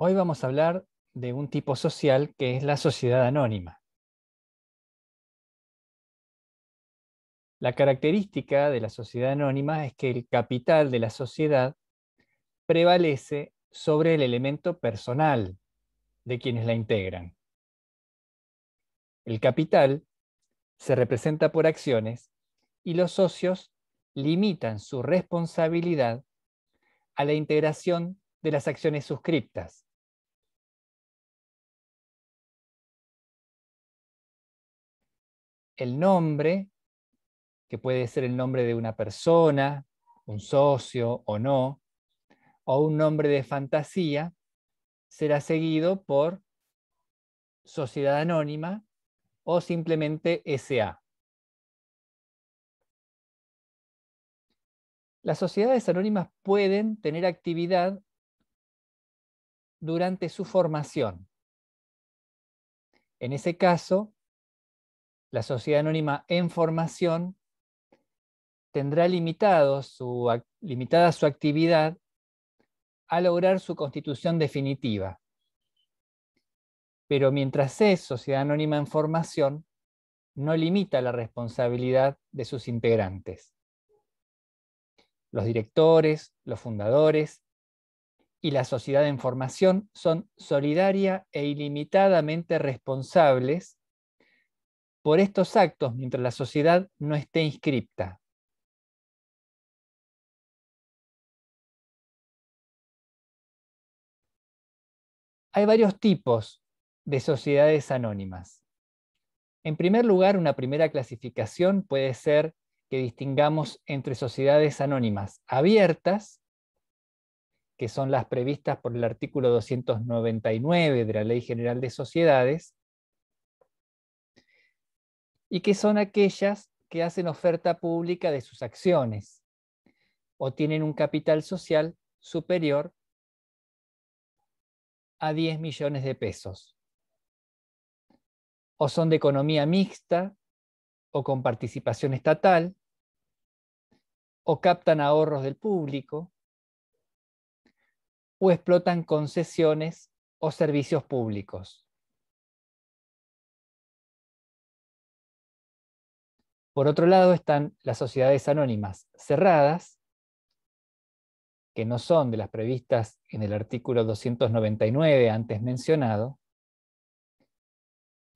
Hoy vamos a hablar de un tipo social que es la sociedad anónima. La característica de la sociedad anónima es que el capital de la sociedad prevalece sobre el elemento personal de quienes la integran. El capital se representa por acciones y los socios limitan su responsabilidad a la integración de las acciones suscriptas, el nombre, que puede ser el nombre de una persona, un socio o no, o un nombre de fantasía, será seguido por sociedad anónima o simplemente SA. Las sociedades anónimas pueden tener actividad durante su formación. En ese caso, la sociedad anónima en formación tendrá limitada su actividad a lograr su constitución definitiva. Pero mientras es sociedad anónima en formación, no limita la responsabilidad de sus integrantes. Los directores, los fundadores y la sociedad en formación son solidaria e ilimitadamente responsables por estos actos mientras la sociedad no esté inscripta. Hay varios tipos de sociedades anónimas. En primer lugar, una primera clasificación puede ser que distingamos entre sociedades anónimas abiertas, que son las previstas por el artículo 299 de la Ley General de Sociedades, y que son aquellas que hacen oferta pública de sus acciones o tienen un capital social superior a 10 millones de pesos. O son de economía mixta o con participación estatal, o captan ahorros del público, o explotan concesiones o servicios públicos. Por otro lado están las sociedades anónimas cerradas, que no son de las previstas en el artículo 299 antes mencionado,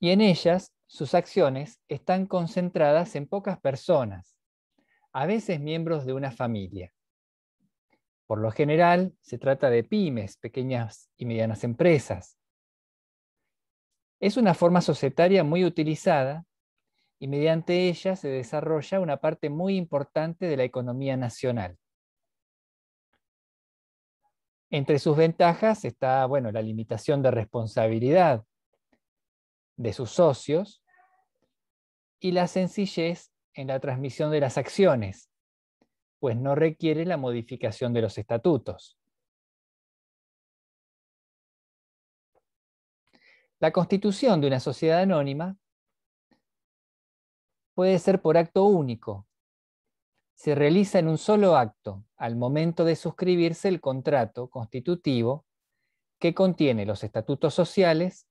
y en ellas sus acciones están concentradas en pocas personas, a veces miembros de una familia. Por lo general, se trata de pymes, pequeñas y medianas empresas. Es una forma societaria muy utilizada y mediante ella se desarrolla una parte muy importante de la economía nacional. Entre sus ventajas está, la limitación de responsabilidad de sus socios y la sencillez en la transmisión de las acciones, pues no requiere la modificación de los estatutos. La constitución de una sociedad anónima puede ser por acto único. Se realiza en un solo acto, al momento de suscribirse el contrato constitutivo que contiene los estatutos sociales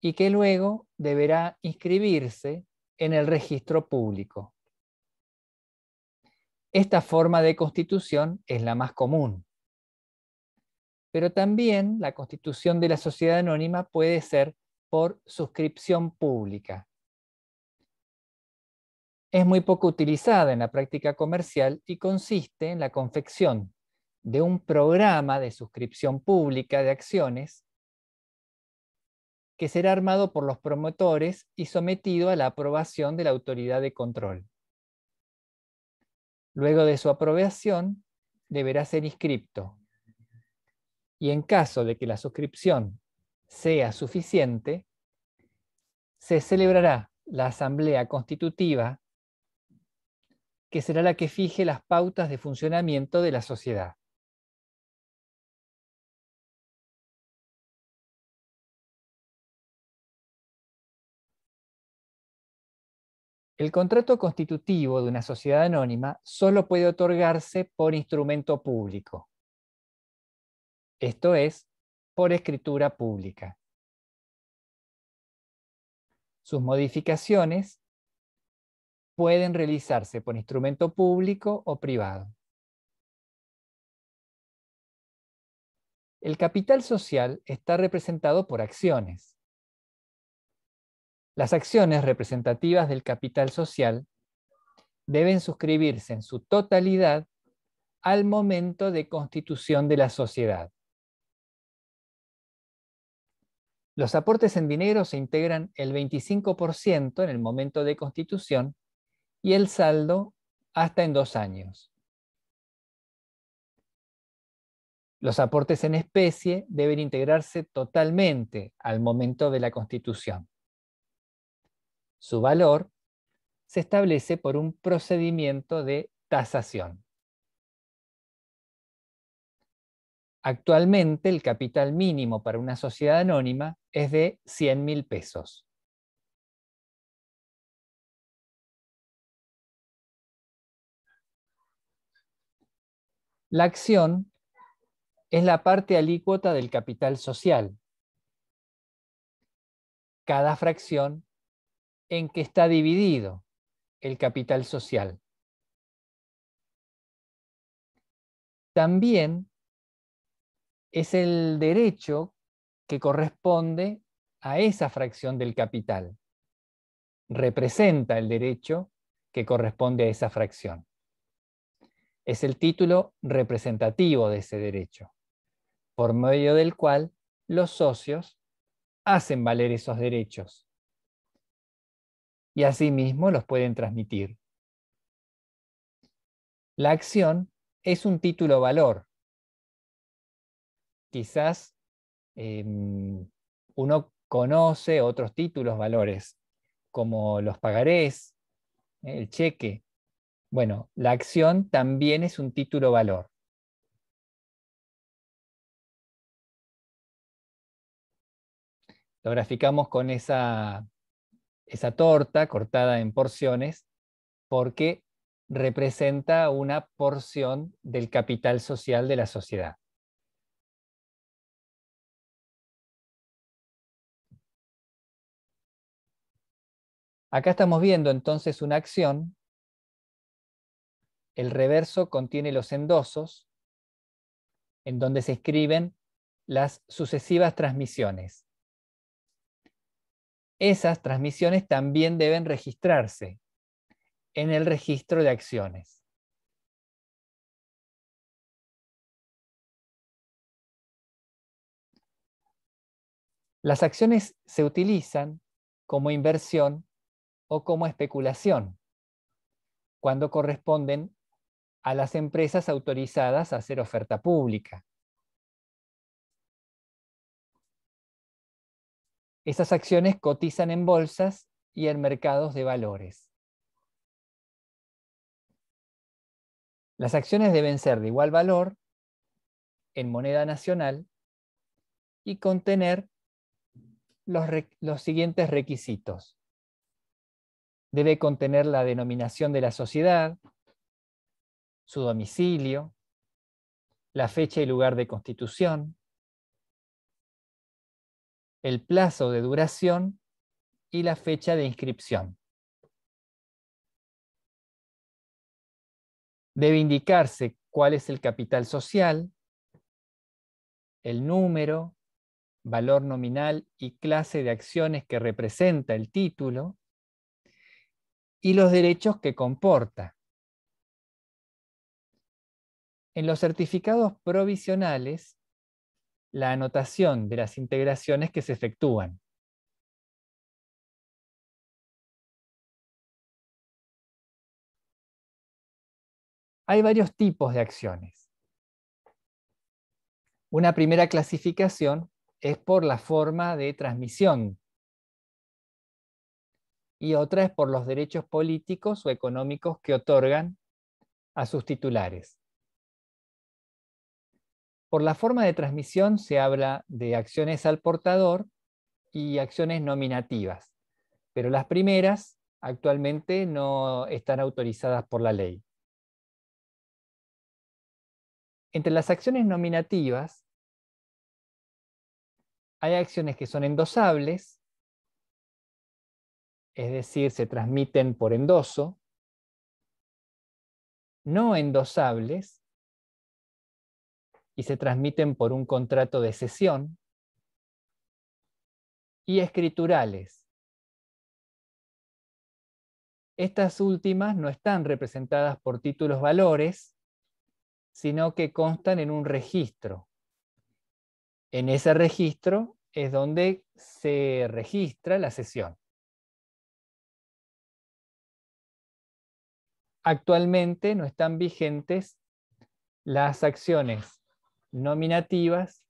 y que luego deberá inscribirse en el registro público. Esta forma de constitución es la más común. Pero también la constitución de la sociedad anónima puede ser por suscripción pública, es muy poco utilizada en la práctica comercial y consiste en la confección de un programa de suscripción pública de acciones que será armado por los promotores y sometido a la aprobación de la autoridad de control. Luego de su aprobación, deberá ser inscripto. Y en caso de que la suscripción sea suficiente, se celebrará la asamblea constitutiva que será la que fije las pautas de funcionamiento de la sociedad. El contrato constitutivo de una sociedad anónima solo puede otorgarse por instrumento público, esto es, por escritura pública. Sus modificaciones pueden realizarse por instrumento público o privado. El capital social está representado por acciones. Las acciones representativas del capital social deben suscribirse en su totalidad al momento de constitución de la sociedad. Los aportes en dinero se integran el 25% en el momento de constitución y el saldo hasta en dos años. Los aportes en especie deben integrarse totalmente al momento de la constitución. Su valor se establece por un procedimiento de tasación. Actualmente el capital mínimo para una sociedad anónima es de 100 mil pesos. La acción es la parte alícuota del capital social. Cada fracción en que está dividido el capital social. También es el derecho que corresponde a esa fracción del capital. Representa el derecho que corresponde a esa fracción es el título representativo de ese derecho, por medio del cual los socios hacen valer esos derechos y asimismo los pueden transmitir. La acción es un título valor. Quizás em, uno conoce otros títulos valores, como los pagarés, el cheque, bueno, la acción también es un título valor. Lo graficamos con esa, esa torta cortada en porciones porque representa una porción del capital social de la sociedad. Acá estamos viendo entonces una acción el reverso contiene los endosos, en donde se escriben las sucesivas transmisiones. Esas transmisiones también deben registrarse en el registro de acciones. Las acciones se utilizan como inversión o como especulación cuando corresponden a las empresas autorizadas a hacer oferta pública. Esas acciones cotizan en bolsas y en mercados de valores. Las acciones deben ser de igual valor en moneda nacional y contener los, los, siguientes requisitos. Debe contener la denominación de la sociedad, su domicilio, la fecha y lugar de constitución, el plazo de duración y la fecha de inscripción. Debe indicarse cuál es el capital social, el número, valor nominal y clase de acciones que representa el título y los derechos que comporta. En los certificados provisionales, la anotación de las integraciones que se efectúan. Hay varios tipos de acciones. Una primera clasificación es por la forma de transmisión y otra es por los derechos políticos o económicos que otorgan a sus titulares. Por la forma de transmisión se habla de acciones al portador y acciones nominativas, pero las primeras actualmente no están autorizadas por la ley. Entre las acciones nominativas hay acciones que son endosables, es decir, se transmiten por endoso, no endosables, y se transmiten por un contrato de sesión. y escriturales. Estas últimas no están representadas por títulos valores, sino que constan en un registro. En ese registro es donde se registra la sesión. Actualmente no están vigentes las acciones nominativas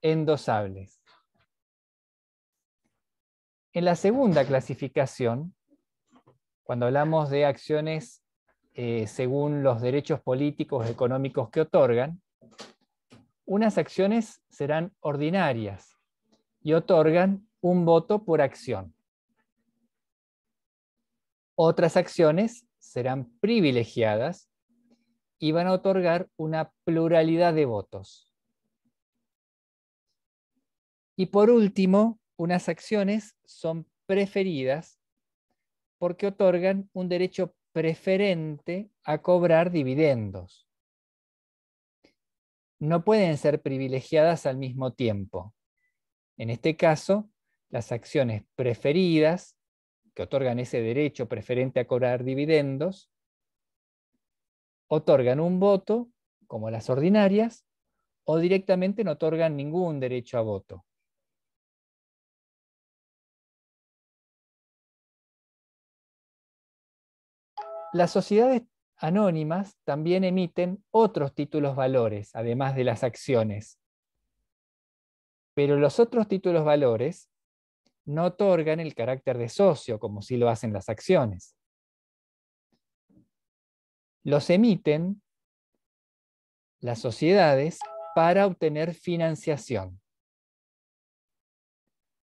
endosables. En la segunda clasificación, cuando hablamos de acciones eh, según los derechos políticos económicos que otorgan, unas acciones serán ordinarias y otorgan un voto por acción. Otras acciones serán privilegiadas iban a otorgar una pluralidad de votos. Y por último, unas acciones son preferidas porque otorgan un derecho preferente a cobrar dividendos. No pueden ser privilegiadas al mismo tiempo. En este caso, las acciones preferidas, que otorgan ese derecho preferente a cobrar dividendos, otorgan un voto, como las ordinarias, o directamente no otorgan ningún derecho a voto. Las sociedades anónimas también emiten otros títulos valores, además de las acciones. Pero los otros títulos valores no otorgan el carácter de socio, como sí lo hacen las acciones los emiten las sociedades para obtener financiación.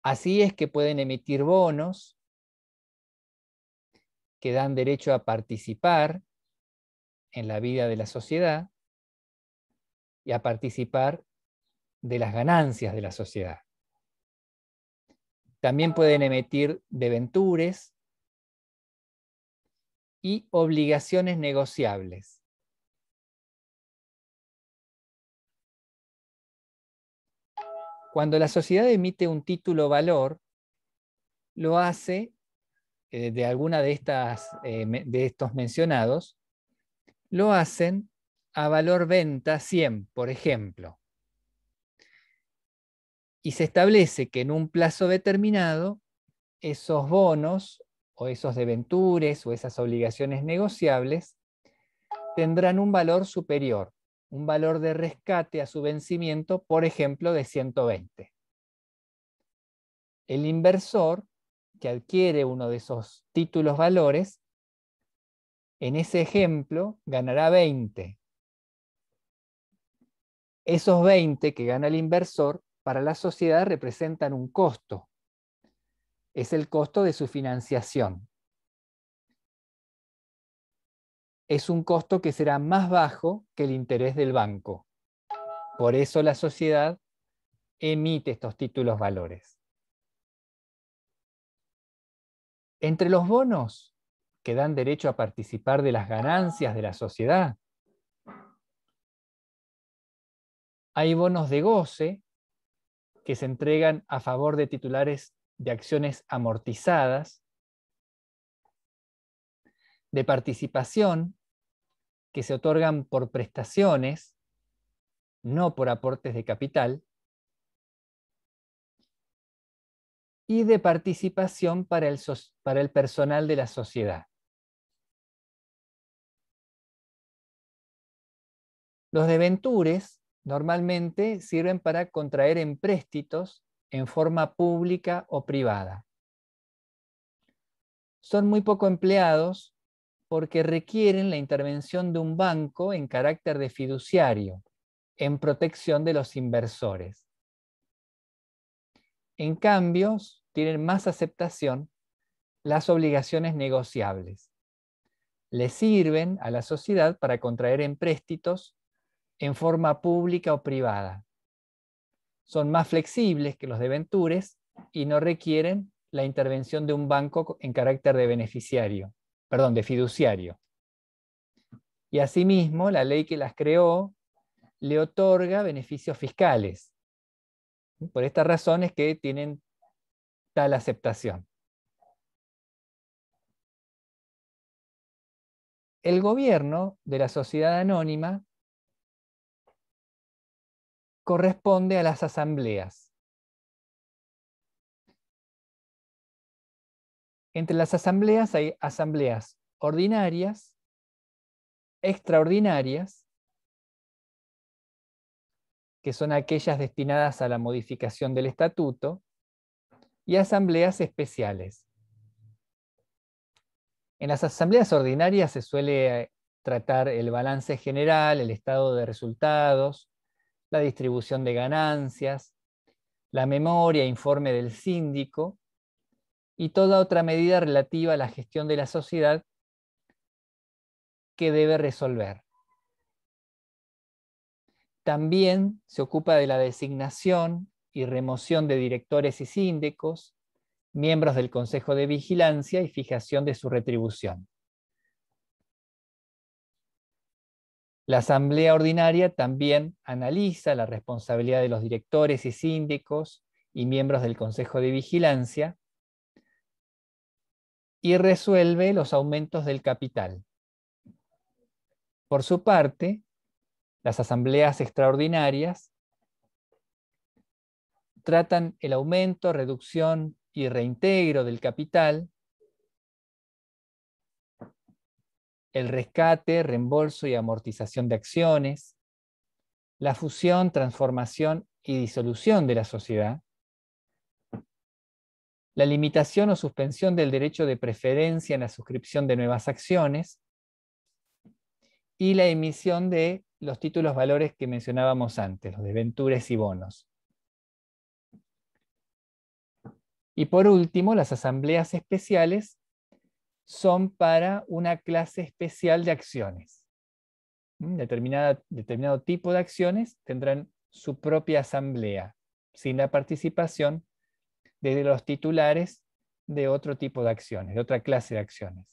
Así es que pueden emitir bonos que dan derecho a participar en la vida de la sociedad y a participar de las ganancias de la sociedad. También pueden emitir deventures y obligaciones negociables. Cuando la sociedad emite un título valor, lo hace eh, de alguna de, estas, eh, de estos mencionados, lo hacen a valor venta 100, por ejemplo. Y se establece que en un plazo determinado, esos bonos o esos ventures, o esas obligaciones negociables tendrán un valor superior, un valor de rescate a su vencimiento, por ejemplo, de 120. El inversor que adquiere uno de esos títulos valores, en ese ejemplo ganará 20. Esos 20 que gana el inversor para la sociedad representan un costo, es el costo de su financiación. Es un costo que será más bajo que el interés del banco. Por eso la sociedad emite estos títulos valores. Entre los bonos que dan derecho a participar de las ganancias de la sociedad, hay bonos de goce que se entregan a favor de titulares de acciones amortizadas, de participación que se otorgan por prestaciones, no por aportes de capital, y de participación para el, para el personal de la sociedad. Los deventures normalmente sirven para contraer empréstitos en forma pública o privada. Son muy poco empleados porque requieren la intervención de un banco en carácter de fiduciario, en protección de los inversores. En cambio, tienen más aceptación las obligaciones negociables. Le sirven a la sociedad para contraer empréstitos en forma pública o privada son más flexibles que los de Ventures y no requieren la intervención de un banco en carácter de beneficiario, perdón, de fiduciario. Y asimismo, la ley que las creó le otorga beneficios fiscales. Por estas razones que tienen tal aceptación. El gobierno de la sociedad anónima corresponde a las asambleas. Entre las asambleas hay asambleas ordinarias, extraordinarias, que son aquellas destinadas a la modificación del estatuto, y asambleas especiales. En las asambleas ordinarias se suele tratar el balance general, el estado de resultados, la distribución de ganancias, la memoria e informe del síndico y toda otra medida relativa a la gestión de la sociedad que debe resolver. También se ocupa de la designación y remoción de directores y síndicos, miembros del Consejo de Vigilancia y fijación de su retribución. La Asamblea Ordinaria también analiza la responsabilidad de los directores y síndicos y miembros del Consejo de Vigilancia y resuelve los aumentos del capital. Por su parte, las asambleas extraordinarias tratan el aumento, reducción y reintegro del capital el rescate, reembolso y amortización de acciones, la fusión, transformación y disolución de la sociedad, la limitación o suspensión del derecho de preferencia en la suscripción de nuevas acciones y la emisión de los títulos valores que mencionábamos antes, los de Ventures y bonos. Y por último, las asambleas especiales son para una clase especial de acciones. Mm, determinado tipo de acciones tendrán su propia asamblea, sin la participación de los titulares de otro tipo de acciones, de otra clase de acciones.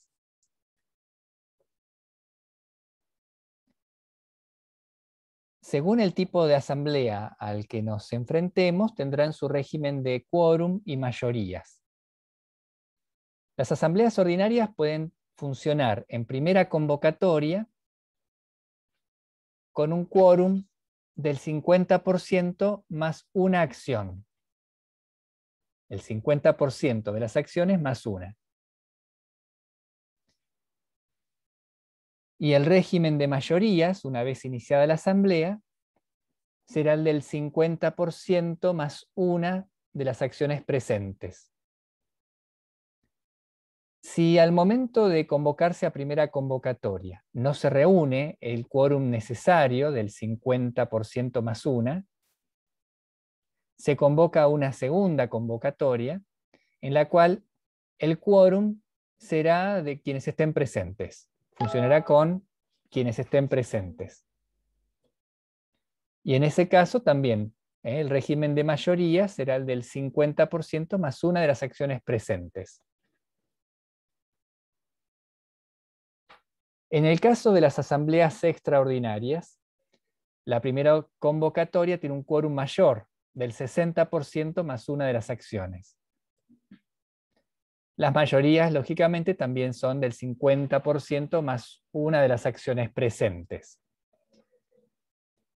Según el tipo de asamblea al que nos enfrentemos, tendrán su régimen de quórum y mayorías. Las asambleas ordinarias pueden funcionar en primera convocatoria con un quórum del 50% más una acción. El 50% de las acciones más una. Y el régimen de mayorías, una vez iniciada la asamblea, será el del 50% más una de las acciones presentes. Si al momento de convocarse a primera convocatoria no se reúne el quórum necesario del 50% más una, se convoca una segunda convocatoria en la cual el quórum será de quienes estén presentes. Funcionará con quienes estén presentes. Y en ese caso también ¿eh? el régimen de mayoría será el del 50% más una de las acciones presentes. En el caso de las asambleas extraordinarias, la primera convocatoria tiene un quórum mayor del 60% más una de las acciones. Las mayorías, lógicamente, también son del 50% más una de las acciones presentes.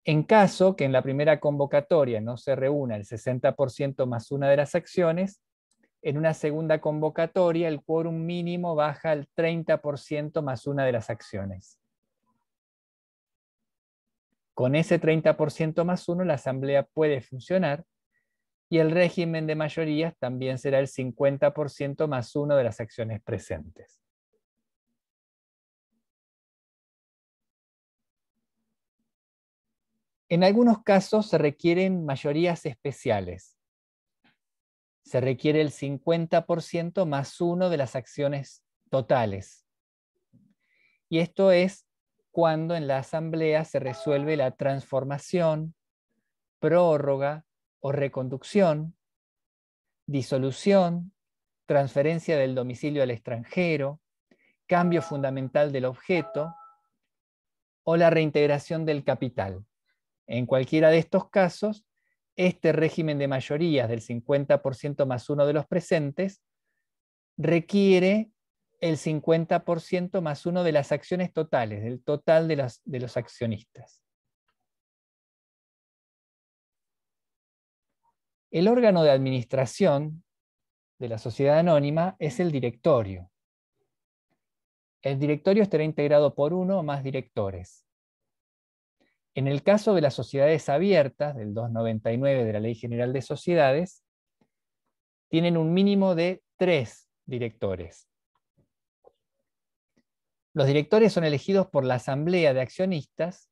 En caso que en la primera convocatoria no se reúna el 60% más una de las acciones, en una segunda convocatoria el quórum mínimo baja al 30% más una de las acciones. Con ese 30% más uno, la asamblea puede funcionar y el régimen de mayorías también será el 50% más uno de las acciones presentes. En algunos casos se requieren mayorías especiales, se requiere el 50% más uno de las acciones totales. Y esto es cuando en la asamblea se resuelve la transformación, prórroga o reconducción, disolución, transferencia del domicilio al extranjero, cambio fundamental del objeto o la reintegración del capital. En cualquiera de estos casos, este régimen de mayorías del 50% más uno de los presentes requiere el 50% más uno de las acciones totales, del total de, los accionistas. El órgano de administración de la sociedad anónima es el directorio. El directorio estará integrado por uno o más directores. En el caso de las sociedades abiertas, del 299 de la Ley General de Sociedades, tienen un mínimo de tres directores. Los directores son elegidos por la Asamblea de Accionistas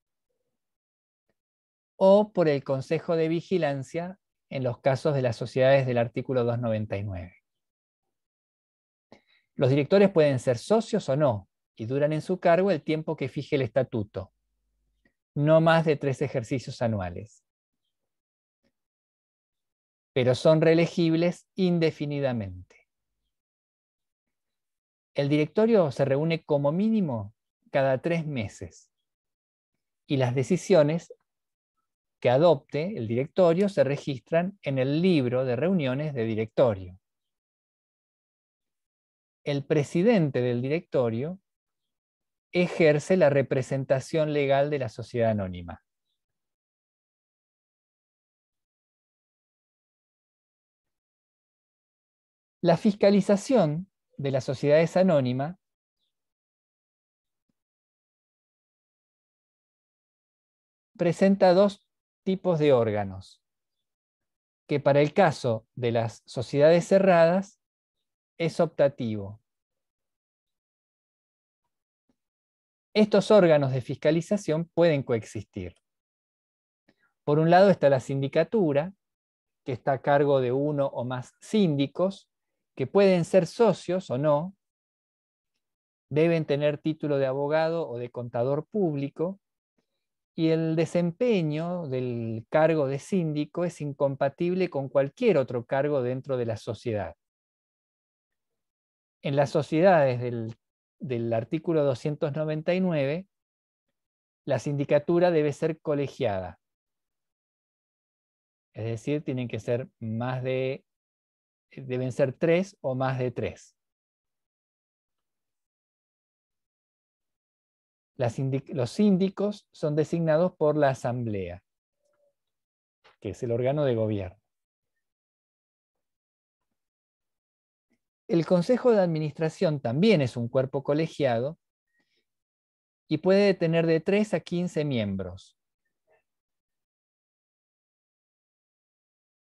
o por el Consejo de Vigilancia en los casos de las sociedades del artículo 299. Los directores pueden ser socios o no y duran en su cargo el tiempo que fije el estatuto no más de tres ejercicios anuales. Pero son reelegibles indefinidamente. El directorio se reúne como mínimo cada tres meses y las decisiones que adopte el directorio se registran en el libro de reuniones de directorio. El presidente del directorio ejerce la representación legal de la sociedad anónima. La fiscalización de las sociedades anónimas presenta dos tipos de órganos, que para el caso de las sociedades cerradas es optativo Estos órganos de fiscalización pueden coexistir. Por un lado está la sindicatura, que está a cargo de uno o más síndicos, que pueden ser socios o no, deben tener título de abogado o de contador público, y el desempeño del cargo de síndico es incompatible con cualquier otro cargo dentro de la sociedad. En las sociedades del del artículo 299, la sindicatura debe ser colegiada. Es decir, tienen que ser más de, deben ser tres o más de tres. los síndicos son designados por la asamblea, que es el órgano de gobierno. El Consejo de Administración también es un cuerpo colegiado y puede tener de 3 a 15 miembros.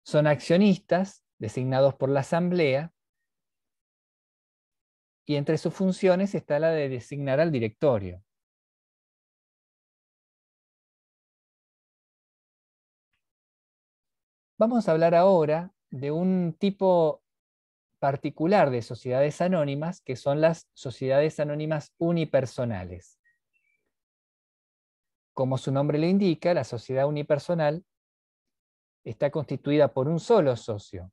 Son accionistas designados por la Asamblea y entre sus funciones está la de designar al directorio. Vamos a hablar ahora de un tipo particular de sociedades anónimas, que son las sociedades anónimas unipersonales. Como su nombre lo indica, la sociedad unipersonal está constituida por un solo socio.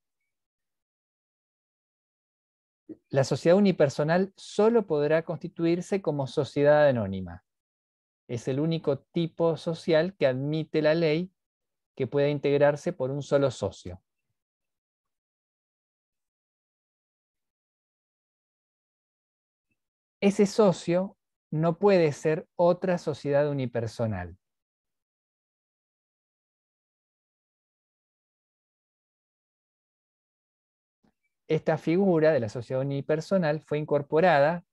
La sociedad unipersonal solo podrá constituirse como sociedad anónima. Es el único tipo social que admite la ley que pueda integrarse por un solo socio. ese socio no puede ser otra sociedad unipersonal. Esta figura de la sociedad unipersonal fue incorporada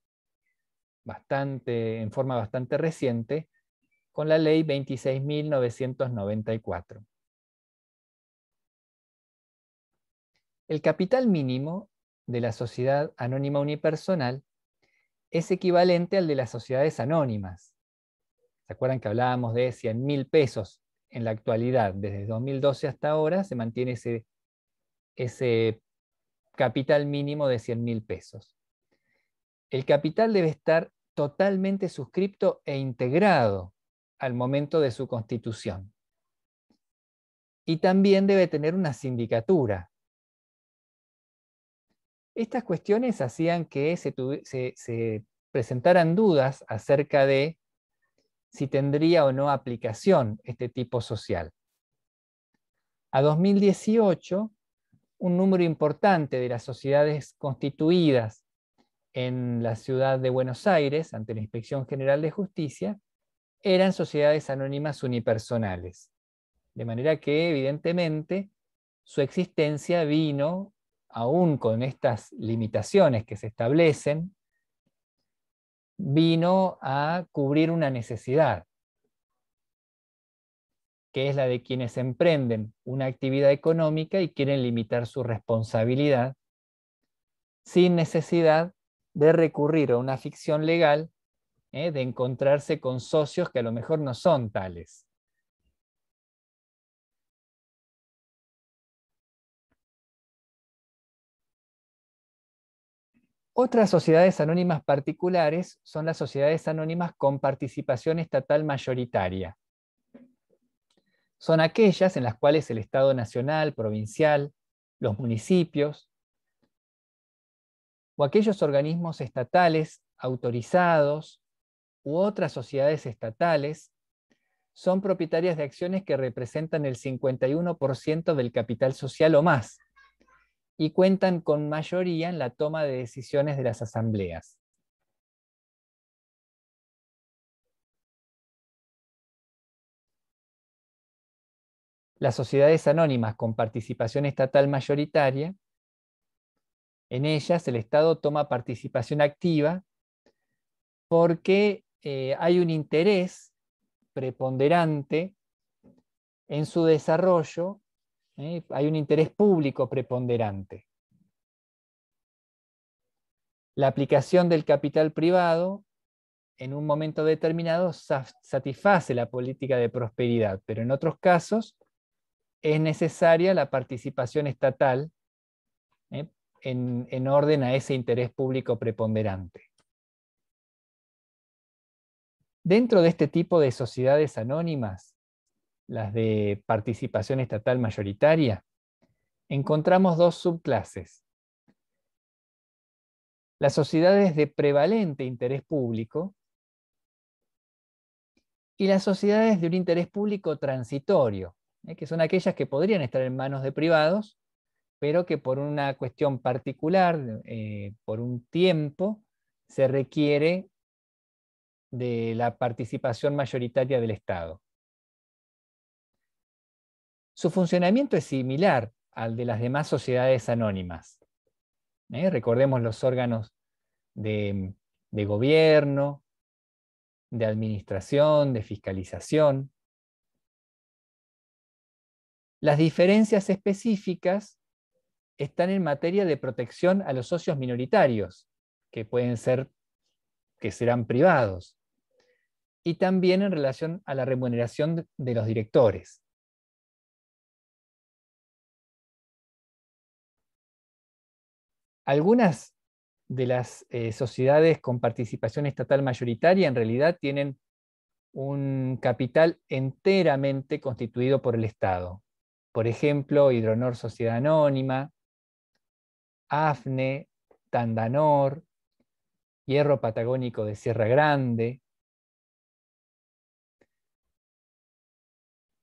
en forma bastante reciente con la ley 26.994. El capital mínimo de la sociedad anónima unipersonal es equivalente al de las sociedades anónimas. ¿Se acuerdan que hablábamos de 100 mil pesos en la actualidad? Desde 2012 hasta ahora se mantiene ese, ese capital mínimo de 100 mil pesos. El capital debe estar totalmente suscripto e integrado al momento de su constitución. Y también debe tener una sindicatura, estas cuestiones hacían que se, presentaran dudas acerca de si tendría o no aplicación este tipo social. A 2018, un número importante de las sociedades constituidas en la ciudad de Buenos Aires ante la Inspección General de Justicia eran sociedades anónimas unipersonales. De manera que, evidentemente, su existencia vino aún con estas limitaciones que se establecen, vino a cubrir una necesidad, que es la de quienes emprenden una actividad económica y quieren limitar su responsabilidad sin necesidad de recurrir a una ficción legal, eh, de encontrarse con socios que a lo mejor no son tales. Otras sociedades anónimas particulares son las sociedades anónimas con participación estatal mayoritaria. Son aquellas en las cuales el Estado nacional, provincial, los municipios o aquellos organismos estatales autorizados u otras sociedades estatales son propietarias de acciones que representan el 51% del capital social o más, y cuentan con mayoría en la toma de decisiones de las asambleas. Las sociedades anónimas con participación estatal mayoritaria, en ellas el Estado toma participación activa porque eh, hay un interés preponderante en su desarrollo ¿eh? Hay un interés público preponderante. La aplicación del capital privado en un momento determinado satisface la política de prosperidad, pero en otros casos es necesaria la participación estatal ¿eh? en orden a ese interés público preponderante. Dentro de este tipo de sociedades anónimas, las de participación estatal mayoritaria, encontramos dos subclases. Las sociedades de prevalente interés público y las sociedades de un interés público transitorio, ¿eh? que son aquellas que podrían estar en manos de privados, pero que por una cuestión particular, eh, por un tiempo, se requiere de la participación mayoritaria del Estado. Su funcionamiento es similar al de las demás sociedades anónimas. ¿eh? Recordemos los órganos de, de gobierno, de administración, de fiscalización. Las diferencias específicas están en materia de protección a los socios minoritarios, que pueden ser, que serán privados, y también en relación a la remuneración de los directores. algunas de las eh, sociedades con participación estatal mayoritaria en realidad tienen un capital enteramente constituido por el Estado. Por ejemplo, Hidronor Sociedad Anónima, AFNE, Tandanor, Hierro Patagónico de Sierra Grande.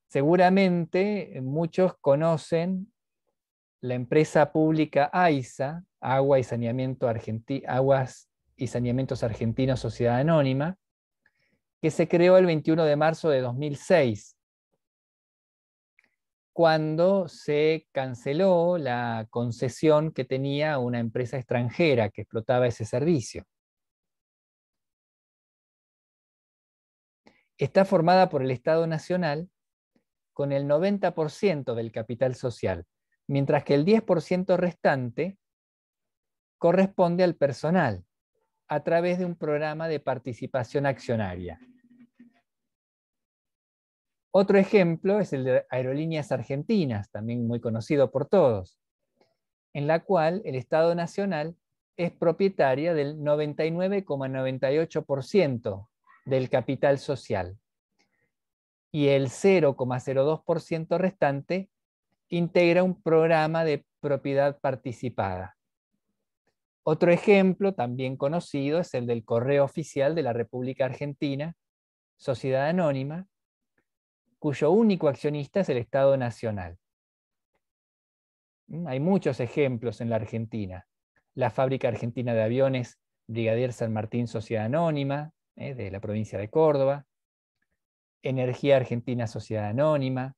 Seguramente eh, muchos conocen la empresa pública AISA, Agua y Saneamiento Aguas y Saneamientos Argentinos Sociedad Anónima, que se creó el 21 de marzo de 2006, cuando se canceló la concesión que tenía una empresa extranjera que explotaba ese servicio. Está formada por el Estado Nacional con el 90% del capital social mientras que el 10% restante corresponde al personal a través de un programa de participación accionaria. Otro ejemplo es el de Aerolíneas Argentinas, también muy conocido por todos, en la cual el Estado Nacional es propietaria del 99,98% del capital social y el 0,02% restante integra un programa de propiedad participada. Otro ejemplo también conocido es el del correo oficial de la República Argentina, Sociedad Anónima, cuyo único accionista es el Estado Nacional. Mm, hay muchos ejemplos en la Argentina. La Fábrica Argentina de Aviones Brigadier San Martín Sociedad Anónima, eh, de la provincia de Córdoba. Energía Argentina Sociedad Anónima.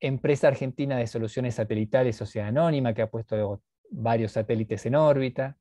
Empresa Argentina de Soluciones Satelitales, Sociedad Anónima, que ha puesto varios satélites en órbita.